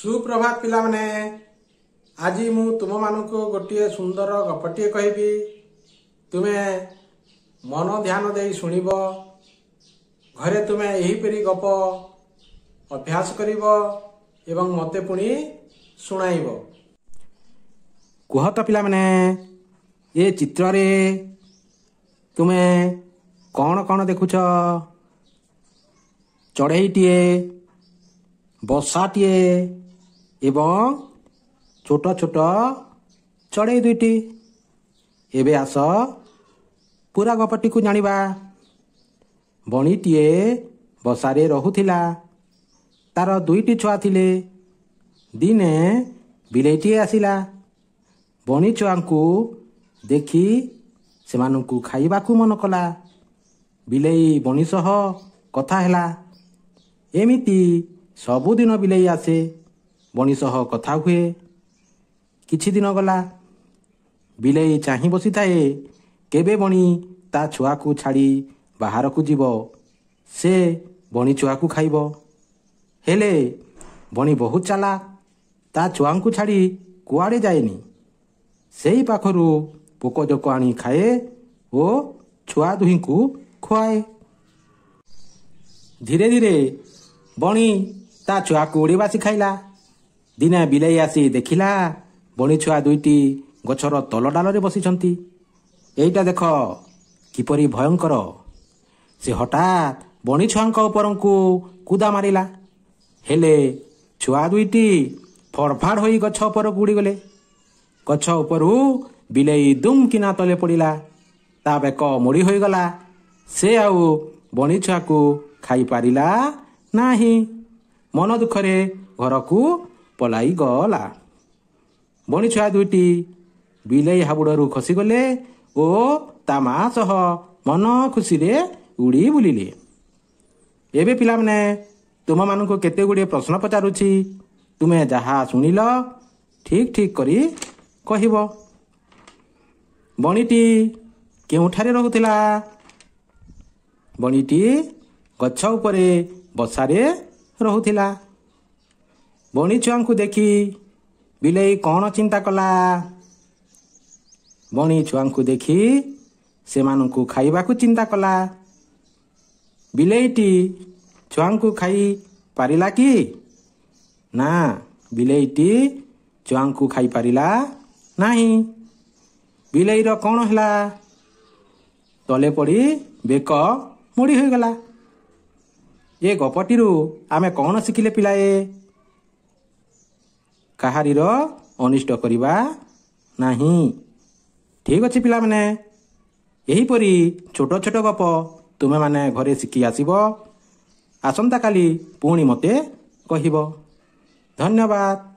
ସୁପ୍ରଭାତ ପିଲାମାନେ ଆଜି ମୁଁ ତୁମମାନଙ୍କୁ ଗୋଟିଏ ସୁନ୍ଦର ଗପଟିଏ କହିବି ତୁମେ ମନ ଧ୍ୟାନ ଦେଇ ଶୁଣିବ ଘରେ ତୁମେ ଏହିପରି ଗପ ଅଭ୍ୟାସ କରିବ ଏବଂ ମୋତେ ପୁଣି ଶୁଣାଇବ କୁହ ତ ପିଲାମାନେ ଏ ଚିତ୍ରରେ ତୁମେ କ'ଣ କ'ଣ ଦେଖୁଛ ଚଢ଼େଇଟିଏ ବସାଟିଏ ଏବଂ ଛୋଟ ଛୋଟ ଚଢ଼େଇ ଦୁଇଟି ଏବେ ଆସ ପୁରା ଗପଟିକୁ ଜାଣିବା ବଣିଟିଏ ବସାରେ ରହୁଥିଲା ତାର ଦୁଇଟି ଛୁଆ ଥିଲେ ଦିନେ ବିଲେଇଟିଏ ଆସିଲା ବଣି ଛୁଆଙ୍କୁ ଦେଖି ସେମାନଙ୍କୁ ଖାଇବାକୁ ମନ କଲା ବିଲେଇ ବଣି ସହ କଥା ହେଲା ଏମିତି ସବୁଦିନ ବିଲେଇ ଆସେ ବଣି ସହ କଥା ହୁଏ କିଛି ଦିନ ଗଲା ବିଲେଇ ଚାହିଁ ବସିଥାଏ କେବେ ବଣି ତା ଛୁଆକୁ ଛାଡ଼ି ବାହାରକୁ ଯିବ ସେ ବଣି ଛୁଆକୁ ଖାଇବ ହେଲେ ବଣି ବହୁତ ଚାଲା ତା ଛୁଆଙ୍କୁ ଛାଡ଼ି କୁଆଡ଼େ ଯାଏନି ସେଇ ପାଖରୁ ପୋକଜୋକ ଆଣି ଖାଏ ଓ ଛୁଆ ଦୁହିଁଙ୍କୁ ଖୁଆଏ ଧୀରେ ଧୀରେ ବଣି ତା ଛୁଆକୁ ଉଡ଼ିବା ଶିଖାଇଲା ଦିନେ ବିଲେଇ ଆସି ଦେଖିଲା ବଣିଛୁଆ ଦୁଇଟି ଗଛର ତଲ ଡାଲରେ ବସିଛନ୍ତି ଏଇଟା ଦେଖ କିପରି ଭୟଙ୍କର ସେ ହଠାତ୍ ବଣିଛୁଆଙ୍କ ଉପରକୁ କୁଦା ମାରିଲା ହେଲେ ଛୁଆ ଦୁଇଟି ଫଡ଼ଫାଡ଼ ହୋଇ ଗଛ ଉପରକୁ ଉଡ଼ିଗଲେ ଗଛ ଉପରୁ ବିଲେଇ ଦୁମ୍କିନା ତଳେ ପଡ଼ିଲା ତା ବେକ ମୋଡ଼ି ହୋଇଗଲା ସେ ଆଉ ବଣିଛୁଆକୁ ଖାଇପାରିଲା ନାହିଁ ମନ ଦୁଃଖରେ ଘରକୁ ପଳାଇ ଗଲା ବଣିଛୁଆ ଦୁଇଟି ବିଲେଇ ହାବୁଡ଼ରୁ ଖସିଗଲେ ଓ ତା ମା ସହ ମନ ଖୁସିରେ ଉଡ଼ି ବୁଲିଲେ ଏବେ ପିଲାମାନେ ତୁମମାନଙ୍କୁ କେତେ ଗୁଡ଼ିଏ ପ୍ରଶ୍ନ ପଚାରୁଛି ତୁମେ ଯାହା ଶୁଣିଲ ଠିକ୍ ଠିକ୍ କରି କହିବ ବଣିଟି କେଉଁଠାରେ ରହୁଥିଲା ବଣିଟି ଗଛ ଉପରେ ବସାରେ ରହୁଥିଲା ବଣି ଛୁଆଙ୍କୁ ଦେଖି ବିଲେଇ କ'ଣ ଚିନ୍ତା କଲା ବଣି ଛୁଆଙ୍କୁ ଦେଖି ସେମାନଙ୍କୁ ଖାଇବାକୁ ଚିନ୍ତା କଲା ବିଲେଇଟି ଛୁଆଙ୍କୁ ଖାଇ ପାରିଲା କି ନା ବିଲେଇଟି ଛୁଆଙ୍କୁ ଖାଇପାରିଲା ନାହିଁ ବିଲେଇର କ'ଣ ହେଲା ତଳେ ପଡ଼ି ବେକ ମୋଡ଼ି ହୋଇଗଲା ଏ ଗପଟିରୁ ଆମେ କ'ଣ ଶିଖିଲେ ପିଲାଏ କାହାରିର ଅନିଷ୍ଟ କରିବା ନାହିଁ ଠିକ୍ ଅଛି ପିଲାମାନେ ଏହିପରି ଛୋଟ ଛୋଟ ଗପ ତୁମେମାନେ ଘରେ ଶିଖି ଆସିବ ଆସନ୍ତାକାଲି ପୁଣି ମୋତେ କହିବ ଧନ୍ୟବାଦ